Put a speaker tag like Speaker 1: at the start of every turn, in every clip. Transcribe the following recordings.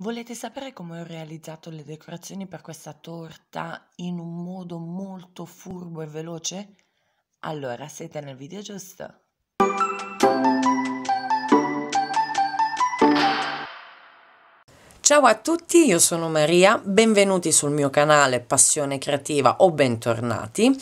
Speaker 1: Volete sapere come ho realizzato le decorazioni per questa torta in un modo molto furbo e veloce? Allora siete nel video giusto! Ciao a tutti, io sono Maria, benvenuti sul mio canale Passione Creativa o bentornati.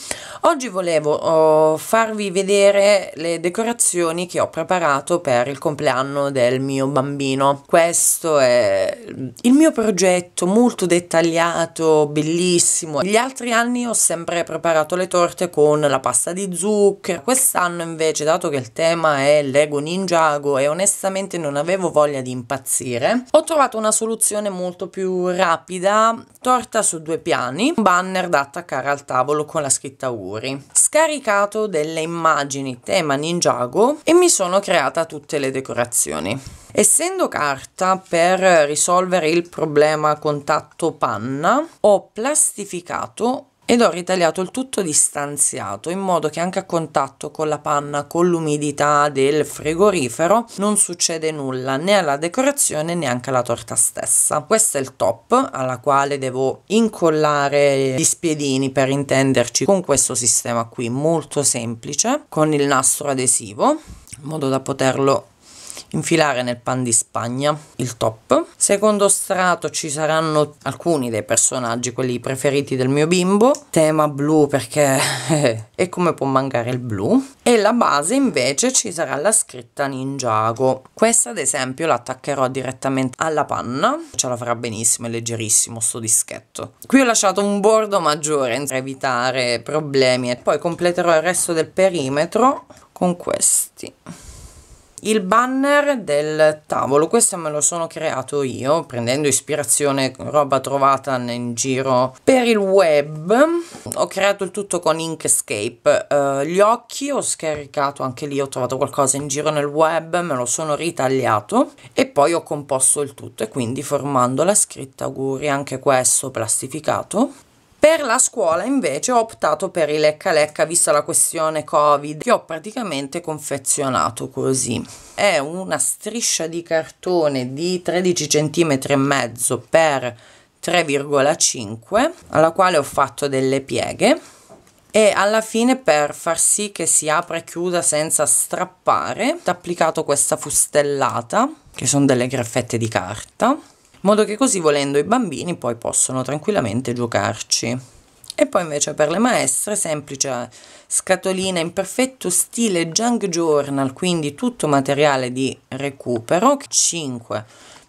Speaker 1: Oggi volevo oh, farvi vedere le decorazioni che ho preparato per il compleanno del mio bambino. Questo è il mio progetto molto dettagliato, bellissimo. Gli altri anni ho sempre preparato le torte con la pasta di zucchero. Quest'anno invece, dato che il tema è Lego Ninjago e onestamente non avevo voglia di impazzire, ho trovato una soluzione un'evoluzione molto più rapida, torta su due piani, un banner da attaccare al tavolo con la scritta Uri. Scaricato delle immagini tema Ninjago e mi sono creata tutte le decorazioni. Essendo carta per risolvere il problema contatto panna, ho plastificato ed ho ritagliato il tutto distanziato in modo che anche a contatto con la panna, con l'umidità del frigorifero non succede nulla né alla decorazione né anche alla torta stessa. Questo è il top alla quale devo incollare gli spiedini per intenderci con questo sistema qui molto semplice con il nastro adesivo in modo da poterlo infilare nel pan di spagna il top secondo strato ci saranno alcuni dei personaggi quelli preferiti del mio bimbo tema blu perché e come può mancare il blu e la base invece ci sarà la scritta ninjago questa ad esempio la attaccherò direttamente alla panna ce la farà benissimo è leggerissimo sto dischetto qui ho lasciato un bordo maggiore per evitare problemi e poi completerò il resto del perimetro con questi il banner del tavolo questo me lo sono creato io prendendo ispirazione roba trovata in giro per il web ho creato il tutto con Inkscape uh, gli occhi ho scaricato anche lì ho trovato qualcosa in giro nel web me lo sono ritagliato e poi ho composto il tutto e quindi formando la scritta auguri anche questo plastificato per la scuola invece ho optato per i lecca lecca vista la questione covid che ho praticamente confezionato così. È una striscia di cartone di 13 cm e mezzo per 3,5 alla quale ho fatto delle pieghe e alla fine per far sì che si apra e chiuda senza strappare ho applicato questa fustellata che sono delle graffette di carta modo che così volendo i bambini poi possono tranquillamente giocarci. E poi invece per le maestre semplice scatolina in perfetto stile junk journal, quindi tutto materiale di recupero, 5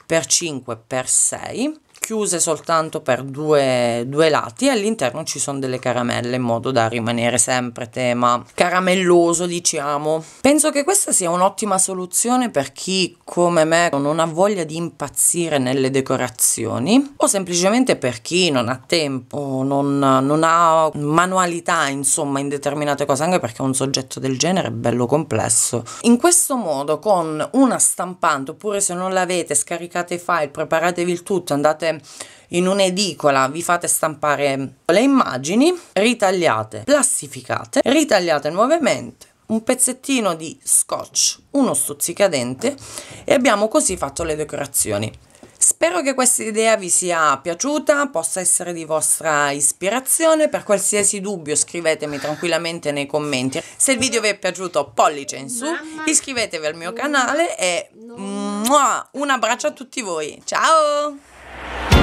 Speaker 1: x 5 x 6 chiuse soltanto per due, due lati e all'interno ci sono delle caramelle in modo da rimanere sempre tema caramelloso diciamo penso che questa sia un'ottima soluzione per chi come me non ha voglia di impazzire nelle decorazioni o semplicemente per chi non ha tempo non, non ha manualità insomma in determinate cose anche perché un soggetto del genere è bello complesso in questo modo con una stampante oppure se non l'avete scaricate i file preparatevi il tutto andate in un'edicola, vi fate stampare le immagini, ritagliate, plastificate, ritagliate nuovamente un pezzettino di scotch, uno stuzzicadente e abbiamo così fatto le decorazioni. Spero che questa idea vi sia piaciuta, possa essere di vostra ispirazione, per qualsiasi dubbio scrivetemi tranquillamente nei commenti. Se il video vi è piaciuto pollice in su, iscrivetevi al mio canale e un abbraccio a tutti voi, ciao!